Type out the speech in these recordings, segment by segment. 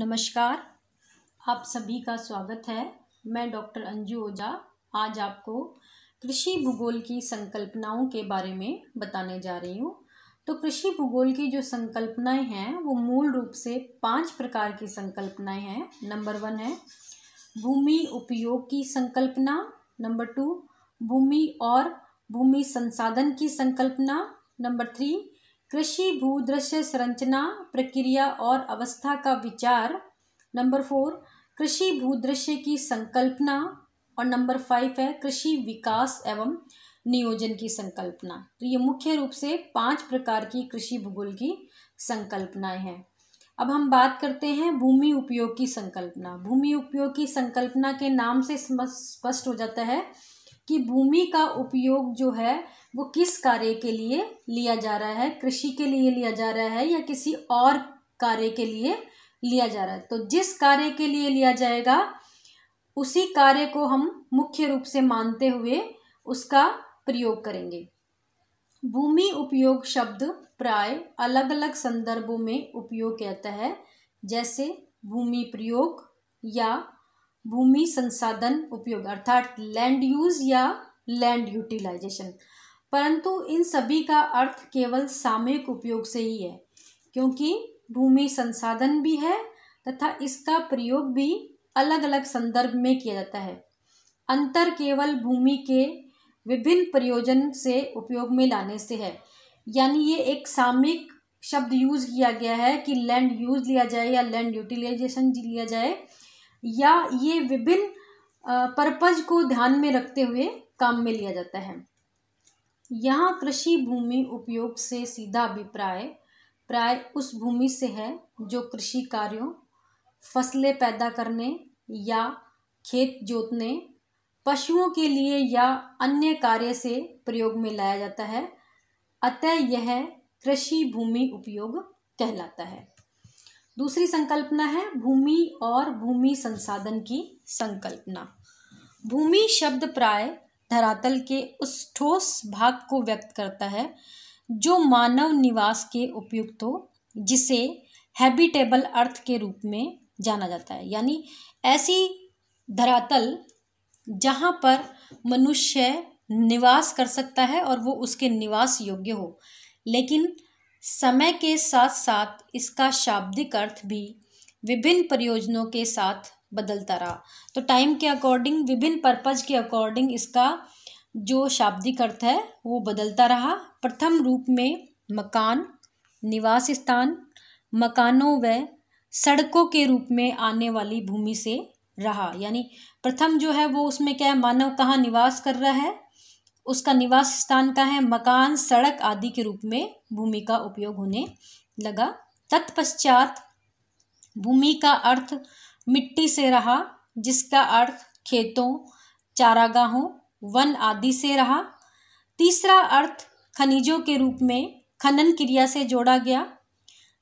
नमस्कार आप सभी का स्वागत है मैं डॉक्टर अंजू ओझा आज आपको कृषि भूगोल की संकल्पनाओं के बारे में बताने जा रही हूँ तो कृषि भूगोल की जो संकल्पनाएं हैं वो मूल रूप से पांच प्रकार की संकल्पनाएं हैं नंबर वन है भूमि उपयोग की संकल्पना नंबर टू भूमि और भूमि संसाधन की संकल्पना नंबर थ्री कृषि भूदृश्य संरचना प्रक्रिया और अवस्था का विचार नंबर फोर कृषि भूदृश्य की संकल्पना और नंबर फाइव है कृषि विकास एवं नियोजन की संकल्पना तो ये मुख्य रूप से पांच प्रकार की कृषि भूगोल की संकल्पनाएं हैं अब हम बात करते हैं भूमि उपयोग की संकल्पना भूमि उपयोग की संकल्पना के नाम से स्पष्ट हो जाता है कि भूमि का उपयोग जो है वो किस कार्य के लिए लिया जा रहा है कृषि के लिए लिया जा रहा है या किसी और कार्य के लिए लिया जा रहा है तो जिस कार्य के लिए लिया जाएगा उसी कार्य को हम मुख्य रूप से मानते हुए उसका प्रयोग करेंगे भूमि उपयोग शब्द प्राय अलग अलग संदर्भों में उपयोग कहता है जैसे भूमि प्रयोग या भूमि संसाधन उपयोग अर्थात लैंड यूज या लैंड यूटिलाइजेशन परंतु इन सभी का अर्थ केवल सामयिक उपयोग से ही है क्योंकि भूमि संसाधन भी है तथा इसका प्रयोग भी अलग अलग संदर्भ में किया जाता है अंतर केवल भूमि के विभिन्न प्रयोजन से उपयोग में लाने से है यानी ये एक सामयिक शब्द यूज किया गया है कि लैंड यूज लिया जाए या लैंड यूटिलाइजेशन लिया जाए या ये विभिन्न पर्पज को ध्यान में रखते हुए काम में लिया जाता है यहाँ कृषि भूमि उपयोग से सीधा अभिप्राय प्राय उस भूमि से है जो कृषि कार्यों फसलें पैदा करने या खेत जोतने पशुओं के लिए या अन्य कार्य से प्रयोग में लाया जाता है अतः यह कृषि भूमि उपयोग कहलाता है दूसरी संकल्पना है भूमि और भूमि संसाधन की संकल्पना भूमि शब्द प्राय धरातल के उस ठोस भाग को व्यक्त करता है जो मानव निवास के उपयुक्त हो जिसे हैबिटेबल अर्थ के रूप में जाना जाता है यानी ऐसी धरातल जहाँ पर मनुष्य निवास कर सकता है और वो उसके निवास योग्य हो लेकिन समय के साथ साथ इसका शाब्दिक अर्थ भी विभिन्न प्रयोजनों के साथ बदलता रहा तो टाइम के अकॉर्डिंग विभिन्न पर्पज के अकॉर्डिंग इसका जो शाब्दिक अर्थ है वो बदलता रहा प्रथम रूप में मकान निवास स्थान मकानों व सड़कों के रूप में आने वाली भूमि से रहा यानी प्रथम जो है वो उसमें क्या है मानव कहाँ निवास कर रहा है उसका निवास स्थान का है मकान सड़क आदि के रूप में भूमि का उपयोग होने लगा तत्पश्चात भूमि का अर्थ मिट्टी से रहा जिसका अर्थ खेतों चारागाहों वन आदि से रहा तीसरा अर्थ खनिजों के रूप में खनन क्रिया से जोड़ा गया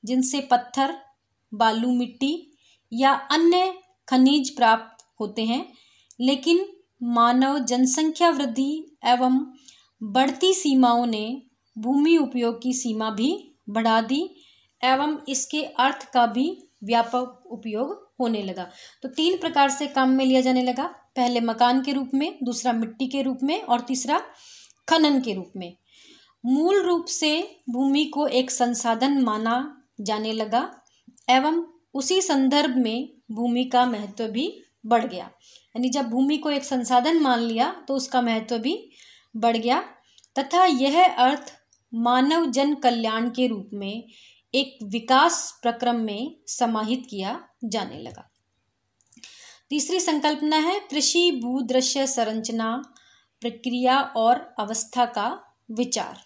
जिनसे पत्थर बालू मिट्टी या अन्य खनिज प्राप्त होते हैं लेकिन मानव जनसंख्या वृद्धि एवं बढ़ती सीमाओं ने भूमि उपयोग की सीमा भी बढ़ा दी एवं इसके अर्थ का भी व्यापक उपयोग होने लगा तो तीन प्रकार से काम में लिया जाने लगा पहले मकान के रूप में दूसरा मिट्टी के रूप में और तीसरा खनन के रूप में मूल रूप से भूमि को एक संसाधन माना जाने लगा एवं उसी संदर्भ में भूमि का महत्व भी बढ़ गया यानी जब भूमि को एक संसाधन मान लिया तो उसका महत्व भी बढ़ गया तथा यह अर्थ मानव जन कल्याण के रूप में एक विकास प्रक्रम में समाहित किया जाने लगा तीसरी संकल्पना है कृषि भूदृश्य संरचना प्रक्रिया और अवस्था का विचार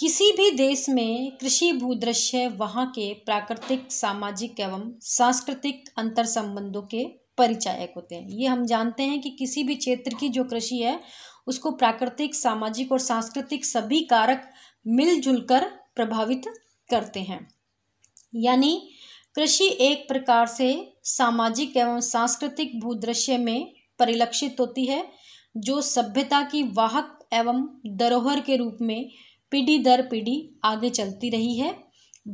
किसी भी देश में कृषि भूदृश्य वहाँ के प्राकृतिक सामाजिक एवं सांस्कृतिक अंतर संबंधों के परिचायक होते हैं ये हम जानते हैं कि किसी भी क्षेत्र की जो कृषि है उसको प्राकृतिक सामाजिक और सांस्कृतिक सभी कारक मिलजुल कर प्रभावित करते हैं यानी कृषि एक प्रकार से सामाजिक एवं सांस्कृतिक भूदृश्य में परिलक्षित होती है जो सभ्यता की वाहक एवं धरोहर के रूप में पीढ़ी दर पीढ़ी आगे चलती रही है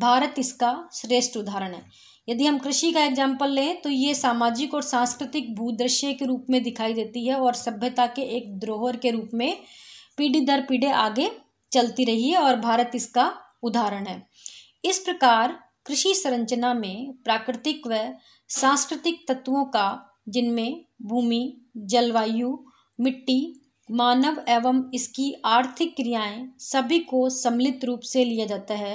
भारत इसका श्रेष्ठ उदाहरण है यदि हम कृषि का एग्जाम्पल लें तो ये सामाजिक और सांस्कृतिक भूदृश्य के रूप में दिखाई देती है और सभ्यता के एक द्रोहर के रूप में पीढ़ी दर पीढ़ी आगे चलती रही है और भारत इसका उदाहरण है इस प्रकार कृषि संरचना में प्राकृतिक व सांस्कृतिक तत्वों का जिनमें भूमि जलवायु मिट्टी मानव एवं इसकी आर्थिक क्रियाएं सभी को सम्मिलित रूप से लिया जाता है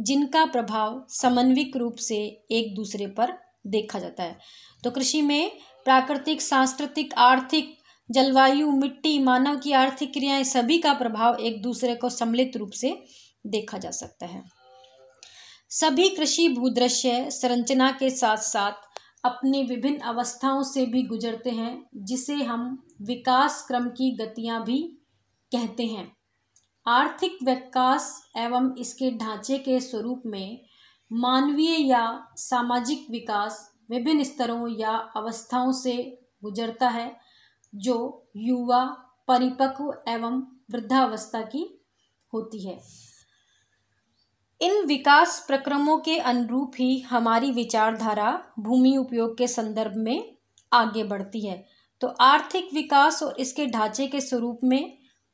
जिनका प्रभाव समन्विक रूप से एक दूसरे पर देखा जाता है तो कृषि में प्राकृतिक सांस्कृतिक आर्थिक जलवायु मिट्टी मानव की आर्थिक क्रियाएं सभी का प्रभाव एक दूसरे को सम्मिलित रूप से देखा जा सकता है सभी कृषि भूदृश्य संरचना के साथ साथ अपनी विभिन्न अवस्थाओं से भी गुजरते हैं जिसे हम विकास क्रम की गतियां भी कहते हैं आर्थिक विकास एवं इसके ढांचे के स्वरूप में मानवीय या सामाजिक विकास विभिन्न स्तरों या अवस्थाओं से गुजरता है जो युवा परिपक्व एवं वृद्धावस्था की होती है इन विकास प्रक्रमों के अनुरूप ही हमारी विचारधारा भूमि उपयोग के संदर्भ में आगे बढ़ती है तो आर्थिक विकास और इसके ढांचे के स्वरूप में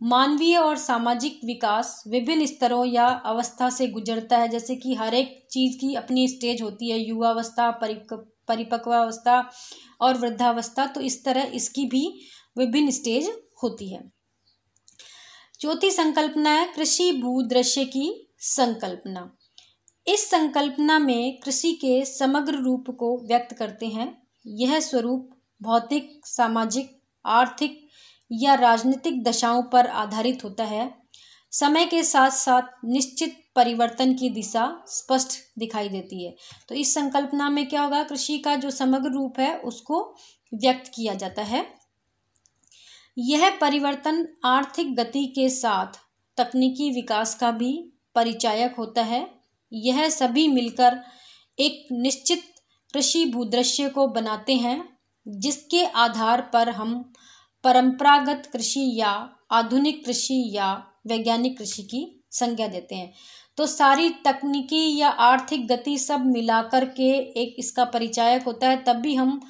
मानवीय और सामाजिक विकास विभिन्न स्तरों या अवस्था से गुजरता है जैसे कि हर एक चीज़ की अपनी स्टेज होती है युवावस्था परिपक्व परिपक्वावस्था और वृद्धावस्था तो इस तरह इसकी भी विभिन्न स्टेज होती है चौथी संकल्पना है कृषि भू दृश्य की संकल्पना इस संकल्पना में कृषि के समग्र रूप को व्यक्त करते हैं यह स्वरूप भौतिक सामाजिक आर्थिक या राजनीतिक दशाओं पर आधारित होता है समय के साथ साथ निश्चित परिवर्तन की दिशा स्पष्ट दिखाई देती है तो इस संकल्पना में क्या होगा कृषि का जो समग्र रूप है उसको व्यक्त किया जाता है यह परिवर्तन आर्थिक गति के साथ तकनीकी विकास का भी परिचायक होता है यह सभी मिलकर एक निश्चित कृषि भूदृश्य को बनाते हैं जिसके आधार पर हम परंपरागत कृषि या आधुनिक कृषि या वैज्ञानिक कृषि की संज्ञा देते हैं तो सारी तकनीकी या आर्थिक गति सब मिलाकर के एक इसका परिचायक होता है तब भी हम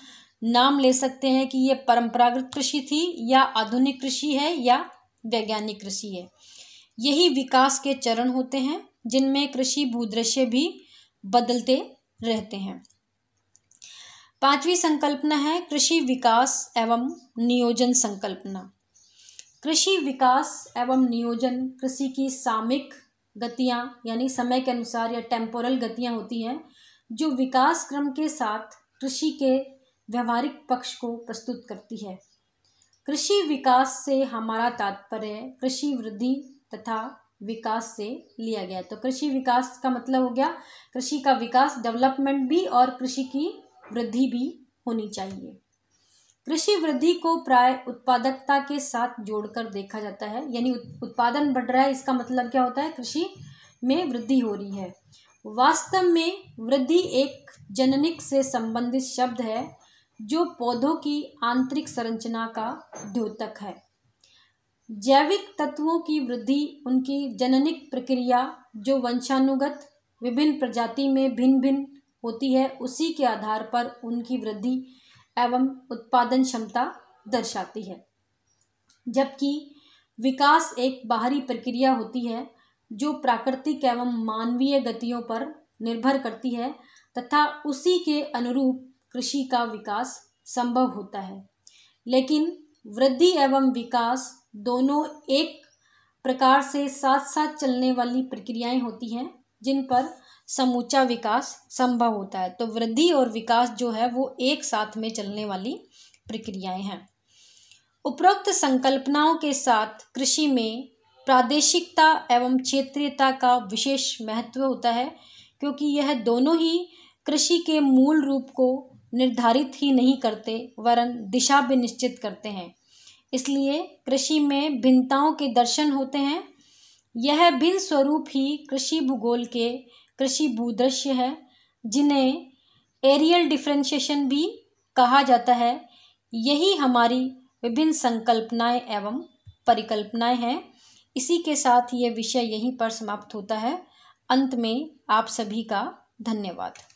नाम ले सकते हैं कि ये परंपरागत कृषि थी या आधुनिक कृषि है या वैज्ञानिक कृषि है यही विकास के चरण होते हैं जिनमें कृषि भूदृश्य भी बदलते रहते हैं पांचवी संकल्पना है कृषि विकास एवं नियोजन संकल्पना कृषि विकास एवं नियोजन कृषि की सामयिक गतियाँ यानी समय के अनुसार या टेम्पोरल गतियाँ होती हैं जो विकास क्रम के साथ कृषि के व्यवहारिक पक्ष को प्रस्तुत करती है कृषि विकास से हमारा तात्पर्य कृषि वृद्धि तथा विकास से लिया गया तो कृषि विकास का मतलब हो गया कृषि का विकास डेवलपमेंट भी और कृषि की वृद्धि भी होनी चाहिए कृषि वृद्धि को प्राय उत्पादकता के साथ जोड़कर देखा जाता है यानी उत्पादन बढ़ रहा है इसका मतलब क्या होता है कृषि में वृद्धि हो रही है वास्तव में वृद्धि एक जननिक से संबंधित शब्द है जो पौधों की आंतरिक संरचना का द्योतक है जैविक तत्वों की वृद्धि उनकी जननिक प्रक्रिया जो वंशानुगत विभिन्न प्रजाति में भिन्न भिन्न होती है उसी के आधार पर उनकी वृद्धि एवं उत्पादन क्षमता दर्शाती है जबकि विकास एक बाहरी प्रक्रिया होती है जो प्राकृतिक एवं मानवीय गतियों पर निर्भर करती है तथा उसी के अनुरूप कृषि का विकास संभव होता है लेकिन वृद्धि एवं विकास दोनों एक प्रकार से साथ साथ चलने वाली प्रक्रियाएं होती हैं जिन पर समूचा विकास संभव होता है तो वृद्धि और विकास जो है वो एक साथ में चलने वाली प्रक्रियाएं हैं उपरोक्त संकल्पनाओं के साथ कृषि में प्रादेशिकता एवं क्षेत्रीयता का विशेष महत्व होता है क्योंकि यह दोनों ही कृषि के मूल रूप को निर्धारित ही नहीं करते वरन दिशा भी निश्चित करते हैं इसलिए कृषि में भिन्नताओं के दर्शन होते हैं यह भिन्न स्वरूप ही कृषि भूगोल के कृषि भूदृश्य है जिन्हें एरियल डिफ्रेंशिएशन भी कहा जाता है यही हमारी विभिन्न संकल्पनाएं एवं परिकल्पनाएं हैं इसी के साथ ये विषय यहीं पर समाप्त होता है अंत में आप सभी का धन्यवाद